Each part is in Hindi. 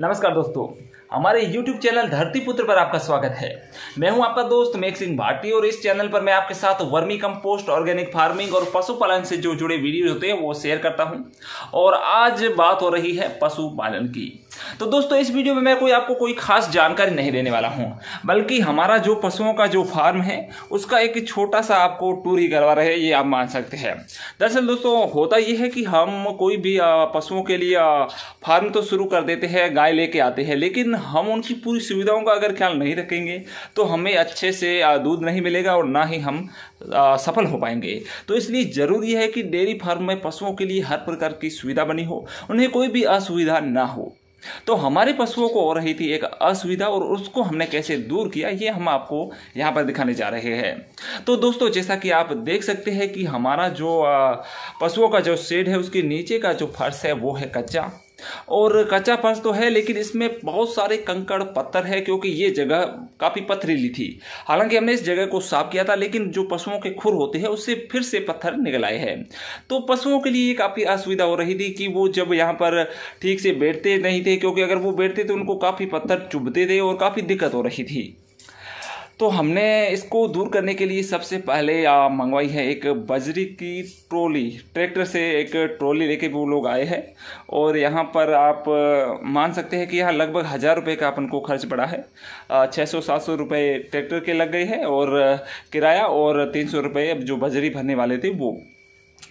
नमस्कार दोस्तों हमारे YouTube चैनल धरती पुत्र पर आपका स्वागत है मैं हूं आपका दोस्त मेक सिंह भाटी और इस चैनल पर मैं आपके साथ वर्मी कंपोस्ट ऑर्गेनिक फार्मिंग और पशुपालन से जो जुड़े वीडियोज होते हैं वो शेयर करता हूं और आज बात हो रही है पशुपालन की तो दोस्तों इस वीडियो में मैं कोई आपको कोई खास जानकारी नहीं देने वाला हूँ बल्कि हमारा जो पशुओं का जो फार्म है उसका एक छोटा सा आपको टूर ही करवा रहे ये आप मान सकते हैं दरअसल दोस्तों होता यह है कि हम कोई भी पशुओं के लिए फार्म तो शुरू कर देते हैं गाय लेके आते हैं लेकिन हम उनकी पूरी सुविधाओं का अगर ख्याल नहीं रखेंगे तो हमें अच्छे से दूध नहीं मिलेगा और ना ही हम सफल हो पाएंगे तो इसलिए ज़रूरी है कि डेयरी फार्म में पशुओं के लिए हर प्रकार की सुविधा बनी हो उन्हें कोई भी असुविधा ना हो तो हमारे पशुओं को हो रही थी एक असुविधा और उसको हमने कैसे दूर किया ये हम आपको यहाँ पर दिखाने जा रहे हैं तो दोस्तों जैसा कि आप देख सकते हैं कि हमारा जो पशुओं का जो शेड है उसके नीचे का जो फर्श है वो है कच्चा और कच्चा फर्श तो है लेकिन इसमें बहुत सारे कंकड़ पत्थर है क्योंकि ये जगह काफ़ी पथरीली थी हालांकि हमने इस जगह को साफ किया था लेकिन जो पशुओं के खुर होते हैं उससे फिर से पत्थर निकल आए हैं तो पशुओं के लिए ये काफ़ी असुविधा हो रही थी कि वो जब यहाँ पर ठीक से बैठते नहीं थे क्योंकि अगर वो बैठते तो उनको काफ़ी पत्थर चुभते थे और काफ़ी दिक्कत हो रही थी तो हमने इसको दूर करने के लिए सबसे पहले मंगवाई है एक बजरी की ट्रॉली ट्रैक्टर से एक ट्रॉली लेके वो लोग आए हैं और यहाँ पर आप मान सकते हैं कि यहाँ लगभग हज़ार रुपये का अपन को खर्च पड़ा है छः सौ सात सौ रुपये ट्रैक्टर के लग गए हैं और किराया और तीन सौ रुपये जो बजरी भरने वाले थे वो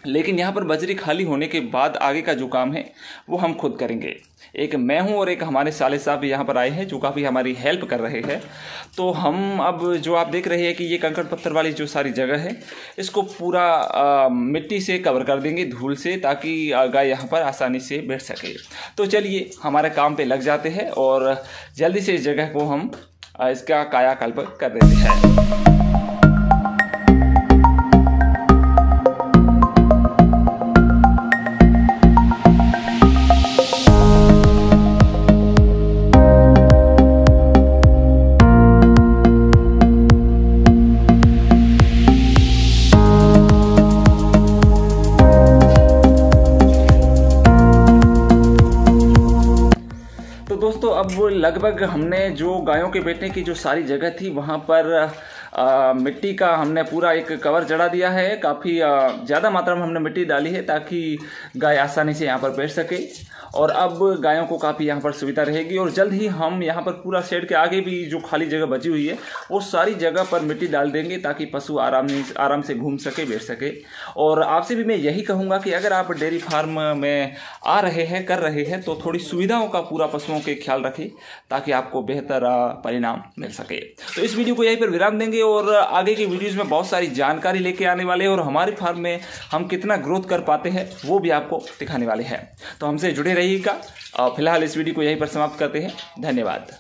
लेकिन यहाँ पर बजरी खाली होने के बाद आगे का जो काम है वो हम खुद करेंगे एक मैं हूँ और एक हमारे साले साहब यहाँ पर आए हैं जो काफ़ी हमारी हेल्प कर रहे हैं तो हम अब जो आप देख रहे हैं कि ये कंकड़ पत्थर वाली जो सारी जगह है इसको पूरा आ, मिट्टी से कवर कर देंगे धूल से ताकि गाय यहाँ पर आसानी से बैठ सके तो चलिए हमारे काम पर लग जाते हैं और जल्दी से इस जगह को हम इसका कायाकल्प कर देते हैं दोस्तों अब लगभग हमने जो गायों के बैठने की जो सारी जगह थी वहाँ पर आ, मिट्टी का हमने पूरा एक कवर जड़ा दिया है काफ़ी ज़्यादा मात्रा में हमने मिट्टी डाली है ताकि गाय आसानी से यहाँ पर बैठ सके और अब गायों को काफ़ी यहाँ पर सुविधा रहेगी और जल्द ही हम यहाँ पर पूरा शेड के आगे भी जो खाली जगह बची हुई है वो सारी जगह पर मिट्टी डाल देंगे ताकि पशु आराम आराम से घूम सके बैठ सके और आपसे भी मैं यही कहूँगा कि अगर आप डेयरी फार्म में आ रहे हैं कर रहे हैं तो थोड़ी सुविधाओं का पूरा पशुओं के ख्याल रखें ताकि आपको बेहतर परिणाम मिल सके तो इस वीडियो को यहीं पर विराम देंगे और आगे की वीडियोज़ में बहुत सारी जानकारी लेके आने वाले हैं और हमारे फार्म में हम कितना ग्रोथ कर पाते हैं वो भी आपको दिखाने वाले हैं तो हमसे जुड़े रहिए रहिएगा और फिलहाल इस वीडियो को यहीं पर समाप्त करते हैं धन्यवाद